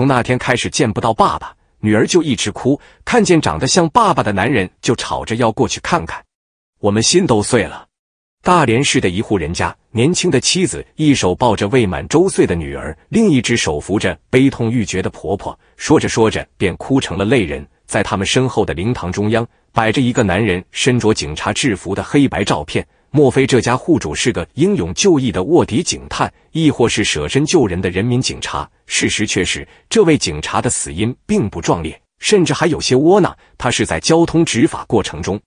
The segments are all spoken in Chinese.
从那天开始见不到爸爸，女儿就一直哭，看见长得像爸爸的男人就吵着要过去看看，我们心都碎了。大连市的一户人家，年轻的妻子一手抱着未满周岁的女儿，另一只手扶着悲痛欲绝的婆婆，说着说着便哭成了泪人。在他们身后的灵堂中央，摆着一个男人身着警察制服的黑白照片。莫非这家户主是个英勇就义的卧底警探，亦或是舍身救人的人民警察？事实却是，这位警察的死因并不壮烈，甚至还有些窝囊。他是在交通执法过程中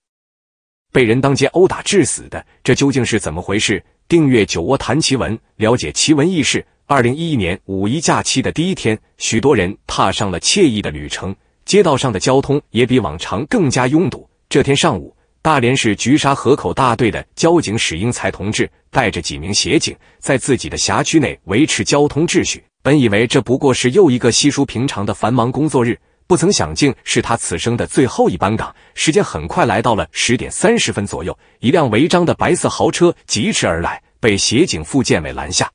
被人当街殴打致死的。这究竟是怎么回事？订阅“酒窝谈奇闻”，了解奇闻异事。二零一一年五一假期的第一天，许多人踏上了惬意的旅程，街道上的交通也比往常更加拥堵。这天上午。大连市局沙河口大队的交警史英才同志带着几名协警，在自己的辖区内维持交通秩序。本以为这不过是又一个稀疏平常的繁忙工作日，不曾想竟是他此生的最后一班岗。时间很快来到了十点三十分左右，一辆违章的白色豪车疾驰而来，被协警付建伟拦下。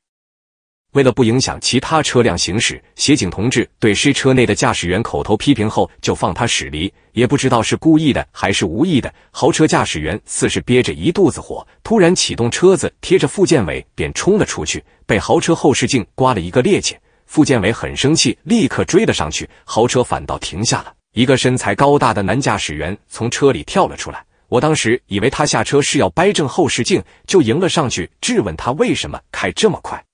为了不影响其他车辆行驶，协警同志对车内的驾驶员口头批评后就放他驶离。也不知道是故意的还是无意的，豪车驾驶员似是憋着一肚子火，突然启动车子贴着付建伟便冲了出去，被豪车后视镜刮了一个趔趄。付建伟很生气，立刻追了上去，豪车反倒停下了。一个身材高大的男驾驶员从车里跳了出来，我当时以为他下车是要掰正后视镜，就迎了上去质问他为什么开这么快。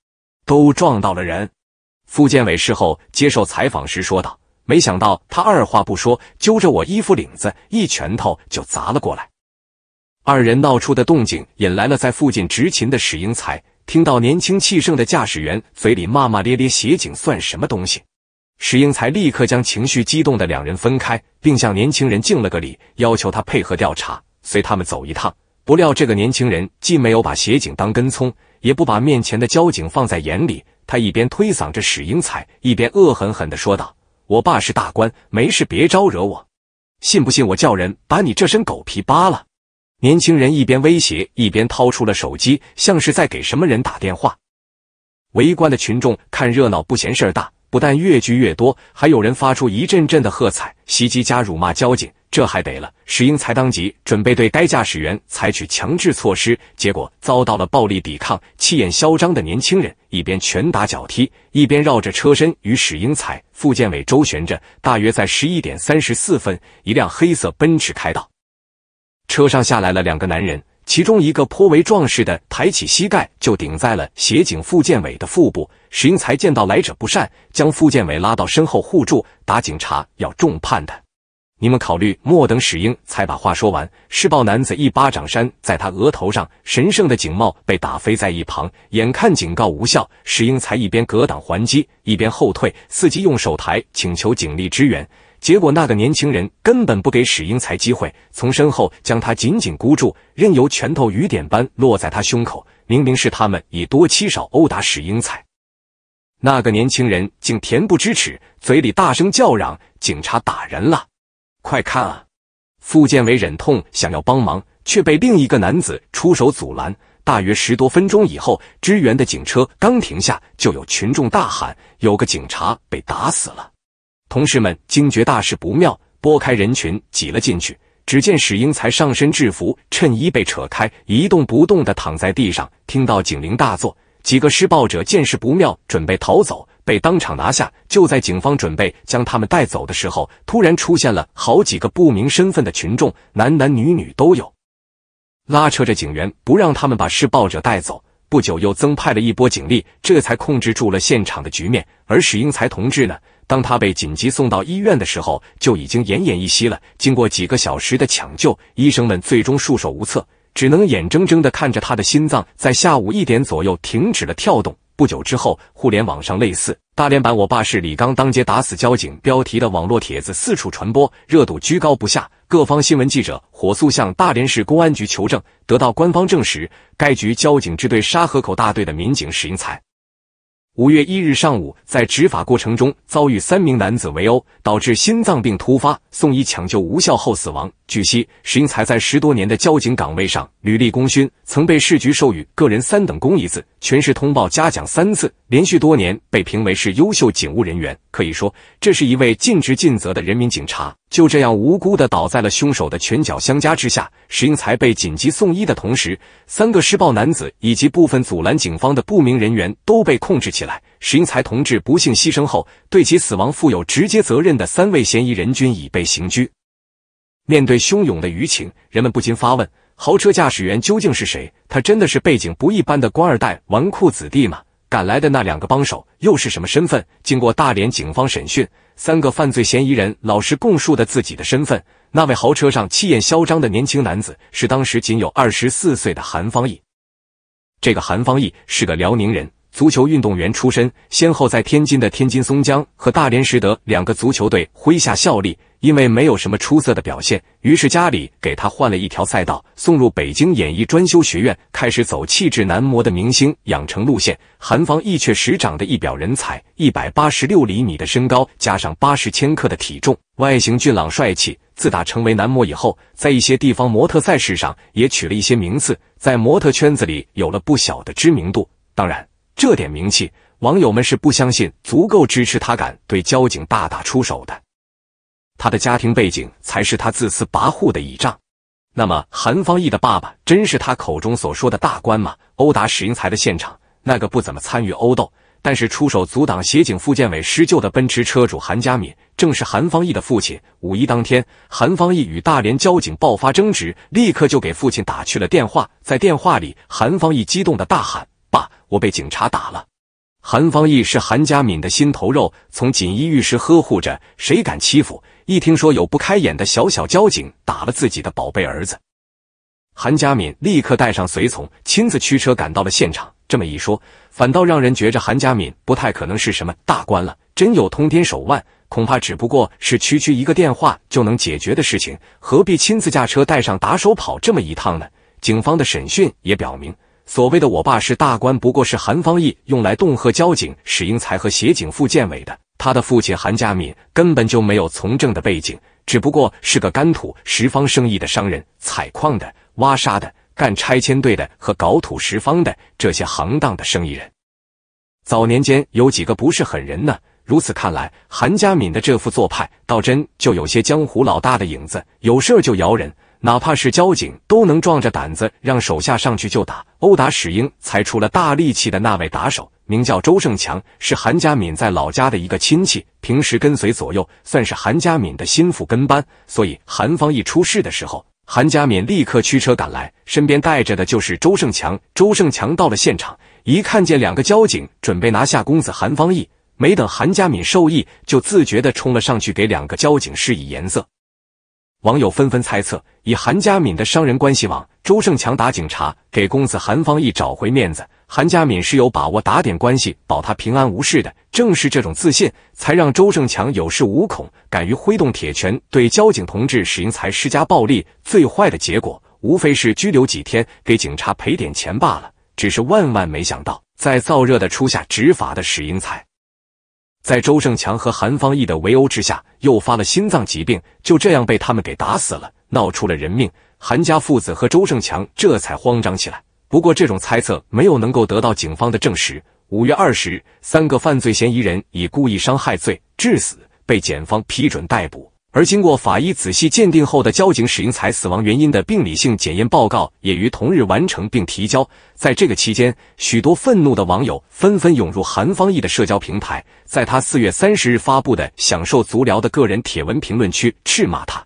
都撞到了人，傅建伟事后接受采访时说道：“没想到他二话不说，揪着我衣服领子，一拳头就砸了过来。”二人闹出的动静引来了在附近执勤的史英才，听到年轻气盛的驾驶员嘴里骂骂咧咧，“协警算什么东西？”史英才立刻将情绪激动的两人分开，并向年轻人敬了个礼，要求他配合调查，随他们走一趟。不料这个年轻人既没有把协警当跟葱。也不把面前的交警放在眼里，他一边推搡着史英才，一边恶狠狠地说道：“我爸是大官，没事别招惹我，信不信我叫人把你这身狗皮扒了？”年轻人一边威胁，一边掏出了手机，像是在给什么人打电话。围观的群众看热闹不嫌事儿大，不但越聚越多，还有人发出一阵阵的喝彩，袭击加辱骂交警。这还得了！史英才当即准备对该驾驶员采取强制措施，结果遭到了暴力抵抗。气焰嚣张的年轻人一边拳打脚踢，一边绕着车身与史英才、付建伟周旋着。大约在十一点三十四分，一辆黑色奔驰开到，车上下来了两个男人，其中一个颇为壮实的抬起膝盖就顶在了协警付建伟的腹部。史英才见到来者不善，将付建伟拉到身后护住。打警察要重判的。你们考虑，莫等史英才把话说完，施暴男子一巴掌扇在他额头上，神圣的警帽被打飞在一旁。眼看警告无效，史英才一边格挡还击，一边后退，伺机用手台请求警力支援。结果那个年轻人根本不给史英才机会，从身后将他紧紧箍住，任由拳头雨点般落在他胸口。明明是他们以多欺少殴打史英才，那个年轻人竟恬不知耻，嘴里大声叫嚷：“警察打人了！”快看啊！傅建伟忍痛想要帮忙，却被另一个男子出手阻拦。大约十多分钟以后，支援的警车刚停下，就有群众大喊：“有个警察被打死了！”同事们惊觉大事不妙，拨开人群挤了进去。只见史英才上身制服、衬衣被扯开，一动不动的躺在地上。听到警铃大作，几个施暴者见势不妙，准备逃走。被当场拿下。就在警方准备将他们带走的时候，突然出现了好几个不明身份的群众，男男女女都有，拉扯着警员不让他们把施暴者带走。不久又增派了一波警力，这才控制住了现场的局面。而史英才同志呢，当他被紧急送到医院的时候，就已经奄奄一息了。经过几个小时的抢救，医生们最终束手无策，只能眼睁睁的看着他的心脏在下午一点左右停止了跳动。不久之后，互联网上类似“大连版我爸是李刚，当街打死交警”标题的网络帖子四处传播，热度居高不下。各方新闻记者火速向大连市公安局求证，得到官方证实：该局交警支队沙河口大队的民警石英才，五月一日上午在执法过程中遭遇三名男子围殴，导致心脏病突发，送医抢救无效后死亡。据悉，石英才在十多年的交警岗位上屡立功勋，曾被市局授予个人三等功一次。全市通报嘉奖三次，连续多年被评为是优秀警务人员，可以说这是一位尽职尽责的人民警察。就这样无辜的倒在了凶手的拳脚相加之下，石英才被紧急送医的同时，三个施暴男子以及部分阻拦警方的不明人员都被控制起来。石英才同志不幸牺牲后，对其死亡负有直接责任的三位嫌疑人均已被刑拘。面对汹涌的舆情，人们不禁发问。豪车驾驶员究竟是谁？他真的是背景不一般的官二代、纨绔子弟吗？赶来的那两个帮手又是什么身份？经过大连警方审讯，三个犯罪嫌疑人老实供述的自己的身份。那位豪车上气焰嚣张的年轻男子是当时仅有二十四岁的韩方毅。这个韩方毅是个辽宁人。足球运动员出身，先后在天津的天津松江和大连实德两个足球队麾下效力。因为没有什么出色的表现，于是家里给他换了一条赛道，送入北京演艺专修学院，开始走气质男模的明星养成路线。韩方毅确实长得一表人才，一百八十六厘米的身高加上八十千克的体重，外形俊朗帅气。自打成为男模以后，在一些地方模特赛事上也取了一些名次，在模特圈子里有了不小的知名度。当然。这点名气，网友们是不相信足够支持他敢对交警大打出手的。他的家庭背景才是他自私跋扈的倚仗。那么，韩方义的爸爸真是他口中所说的大官吗？殴打史英才的现场，那个不怎么参与殴斗，但是出手阻挡协警付建伟施救的奔驰车主韩家敏，正是韩方义的父亲。五一当天，韩方义与大连交警爆发争执，立刻就给父亲打去了电话。在电话里，韩方义激动的大喊。我被警察打了。韩方义是韩家敏的心头肉，从锦衣玉食呵护着，谁敢欺负？一听说有不开眼的小小交警打了自己的宝贝儿子，韩家敏立刻带上随从，亲自驱车赶到了现场。这么一说，反倒让人觉着韩家敏不太可能是什么大官了。真有通天手腕，恐怕只不过是区区一个电话就能解决的事情，何必亲自驾车带上打手跑这么一趟呢？警方的审讯也表明。所谓的我爸是大官，不过是韩方义用来恫吓交警史英才和协警付建伟的。他的父亲韩家敏根本就没有从政的背景，只不过是个干土石方生意的商人，采矿的、挖沙的、干拆迁队的和搞土石方的这些行当的生意人。早年间有几个不是狠人呢？如此看来，韩家敏的这副做派，倒真就有些江湖老大的影子，有事儿就摇人。哪怕是交警，都能壮着胆子让手下上去就打，殴打史英才出了大力气的那位打手，名叫周胜强，是韩家敏在老家的一个亲戚，平时跟随左右，算是韩家敏的心腹跟班。所以韩方一出事的时候，韩家敏立刻驱车赶来，身边带着的就是周胜强。周胜强到了现场，一看见两个交警准备拿下公子韩方毅，没等韩家敏授意，就自觉地冲了上去，给两个交警示以颜色。网友纷纷猜测，以韩家敏的商人关系网，周胜强打警察给公子韩方义找回面子，韩家敏是有把握打点关系保他平安无事的。正是这种自信，才让周胜强有恃无恐，敢于挥动铁拳对交警同志史英才施加暴力。最坏的结果，无非是拘留几天，给警察赔点钱罢了。只是万万没想到，在燥热的初夏，执法的史英才。在周胜强和韩方义的围殴之下，诱发了心脏疾病，就这样被他们给打死了，闹出了人命。韩家父子和周胜强这才慌张起来。不过这种猜测没有能够得到警方的证实。五月二十日，三个犯罪嫌疑人以故意伤害罪致死被检方批准逮捕。而经过法医仔细鉴定后的交警史英才死亡原因的病理性检验报告也于同日完成并提交。在这个期间，许多愤怒的网友纷纷涌入韩方毅的社交平台，在他四月三十日发布的享受足疗的个人帖文评论区斥骂他。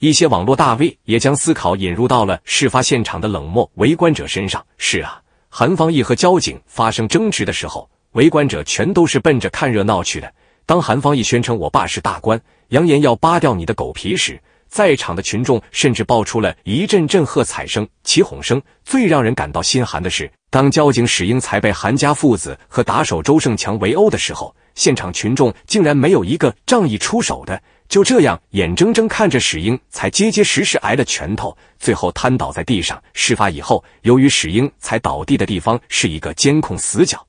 一些网络大 V 也将思考引入到了事发现场的冷漠围观者身上。是啊，韩方毅和交警发生争执的时候，围观者全都是奔着看热闹去的。当韩方一宣称“我爸是大官”，扬言要扒掉你的狗皮时，在场的群众甚至爆出了一阵阵喝彩声、起哄声。最让人感到心寒的是，当交警史英才被韩家父子和打手周胜强围殴的时候，现场群众竟然没有一个仗义出手的，就这样眼睁睁看着史英才结结实实挨了拳头，最后瘫倒在地上。事发以后，由于史英才倒地的地方是一个监控死角。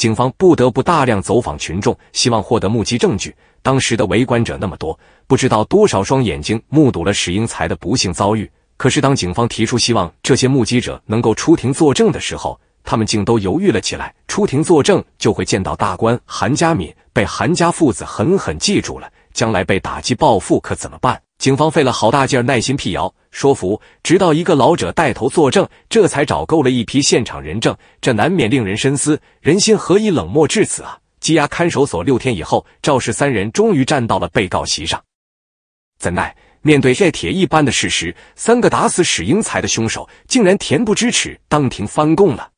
警方不得不大量走访群众，希望获得目击证据。当时的围观者那么多，不知道多少双眼睛目睹了史英才的不幸遭遇。可是，当警方提出希望这些目击者能够出庭作证的时候，他们竟都犹豫了起来。出庭作证就会见到大官韩家敏，被韩家父子狠狠记住了，将来被打击报复可怎么办？警方费了好大劲儿，耐心辟谣。说服，直到一个老者带头作证，这才找够了一批现场人证。这难免令人深思，人心何以冷漠至此啊？羁押看守所六天以后，赵氏三人终于站到了被告席上。怎奈面对这铁一般的事实，三个打死史英才的凶手竟然恬不知耻，当庭翻供了。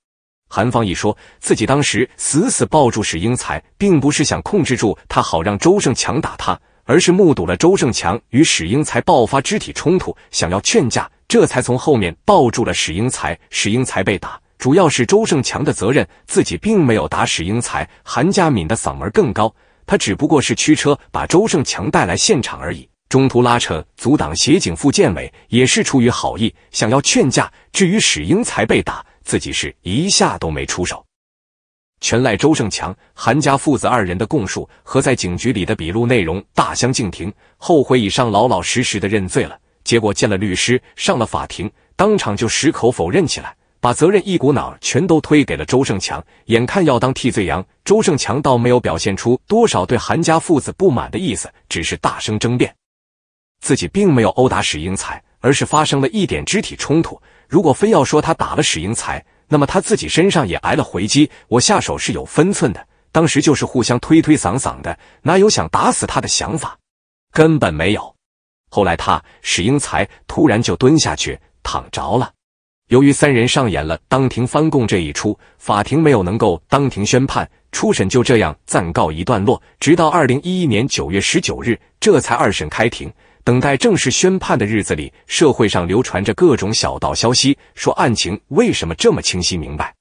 韩方一说自己当时死死抱住史英才，并不是想控制住他，好让周胜强打他。而是目睹了周胜强与史英才爆发肢体冲突，想要劝架，这才从后面抱住了史英才。史英才被打，主要是周胜强的责任，自己并没有打史英才。韩家敏的嗓门更高，他只不过是驱车把周胜强带来现场而已，中途拉扯阻挡协警付建伟，也是出于好意，想要劝架。至于史英才被打，自己是一下都没出手。全赖周胜强、韩家父子二人的供述和在警局里的笔录内容大相径庭。后悔以上老老实实的认罪了，结果见了律师，上了法庭，当场就矢口否认起来，把责任一股脑全都推给了周胜强。眼看要当替罪羊，周胜强倒没有表现出多少对韩家父子不满的意思，只是大声争辩，自己并没有殴打史英才，而是发生了一点肢体冲突。如果非要说他打了史英才，那么他自己身上也挨了回击，我下手是有分寸的，当时就是互相推推搡搡的，哪有想打死他的想法？根本没有。后来他史英才突然就蹲下去躺着了。由于三人上演了当庭翻供这一出，法庭没有能够当庭宣判，初审就这样暂告一段落。直到二零一一年九月十九日，这才二审开庭。等待正式宣判的日子里，社会上流传着各种小道消息，说案情为什么这么清晰明白，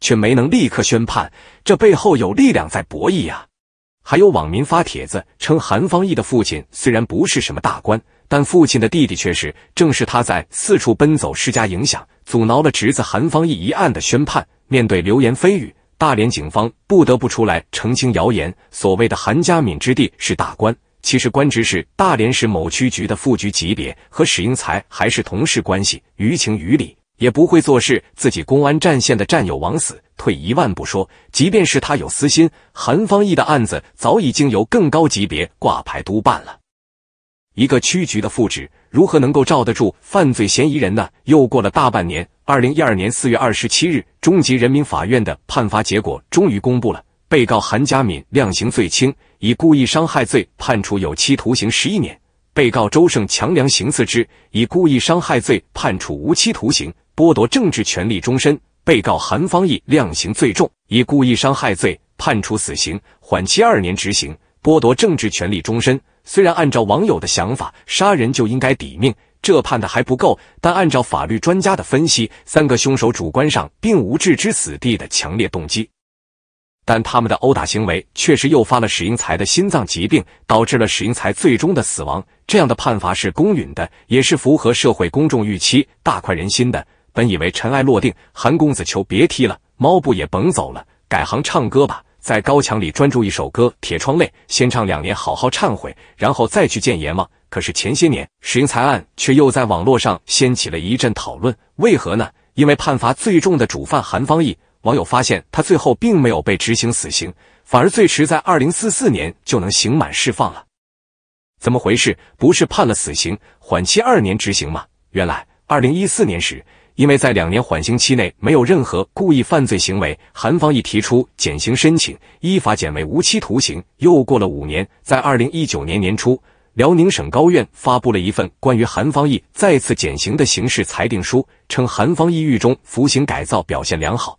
却没能立刻宣判，这背后有力量在博弈呀。还有网民发帖子称，韩方毅的父亲虽然不是什么大官，但父亲的弟弟却是，正是他在四处奔走施加影响，阻挠了侄子韩方毅一案的宣判。面对流言蜚语，大连警方不得不出来澄清谣言，所谓的韩家敏之弟是大官。其实官职是大连市某区局的副局级别，和史英才还是同事关系。于情于理，也不会做事。自己公安战线的战友枉死，退一万步说，即便是他有私心，韩方毅的案子早已经由更高级别挂牌督办了。一个区局的副职，如何能够罩得住犯罪嫌疑人呢？又过了大半年，二零一二年四月二十七日，中级人民法院的判罚结果终于公布了。被告韩佳敏量刑最轻，以故意伤害罪判处有期徒刑十一年；被告周胜强量刑次之，以故意伤害罪判处无期徒刑，剥夺政治权利终身；被告韩方义量刑最重，以故意伤害罪判处死刑，缓期二年执行，剥夺政治权利终身。虽然按照网友的想法，杀人就应该抵命，这判的还不够，但按照法律专家的分析，三个凶手主观上并无置之死地的强烈动机。但他们的殴打行为确实诱发了史英才的心脏疾病，导致了史英才最终的死亡。这样的判罚是公允的，也是符合社会公众预期、大快人心的。本以为尘埃落定，韩公子求别踢了，猫步也甭走了，改行唱歌吧，在高墙里专注一首歌《铁窗泪》，先唱两年好好忏悔，然后再去见阎王。可是前些年史英才案却又在网络上掀起了一阵讨论，为何呢？因为判罚最重的主犯韩方义。网友发现，他最后并没有被执行死刑，反而最迟在二零四四年就能刑满释放了。怎么回事？不是判了死刑，缓期二年执行吗？原来，二零一四年时，因为在两年缓刑期内没有任何故意犯罪行为，韩方毅提出减刑申请，依法减为无期徒刑。又过了五年，在二零一九年年初，辽宁省高院发布了一份关于韩方义再次减刑的刑事裁定书，称韩方义狱中服刑改造表现良好。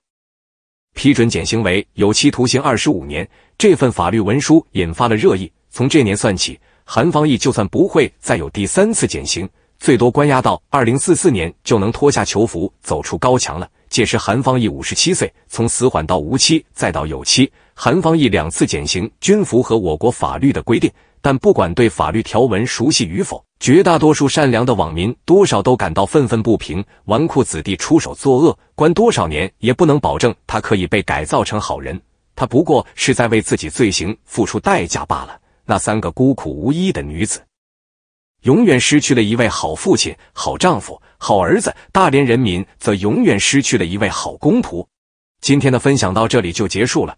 批准减刑为有期徒刑二十五年，这份法律文书引发了热议。从这年算起，韩方义就算不会再有第三次减刑，最多关押到二零四四年就能脱下囚服，走出高墙了。届时，韩方义五十七岁，从死缓到无期再到有期，韩方义两次减刑均符合我国法律的规定。但不管对法律条文熟悉与否，绝大多数善良的网民多少都感到愤愤不平。纨绔子弟出手作恶，关多少年也不能保证他可以被改造成好人。他不过是在为自己罪行付出代价罢了。那三个孤苦无依的女子，永远失去了一位好父亲、好丈夫、好儿子；大连人民则永远失去了一位好公仆。今天的分享到这里就结束了。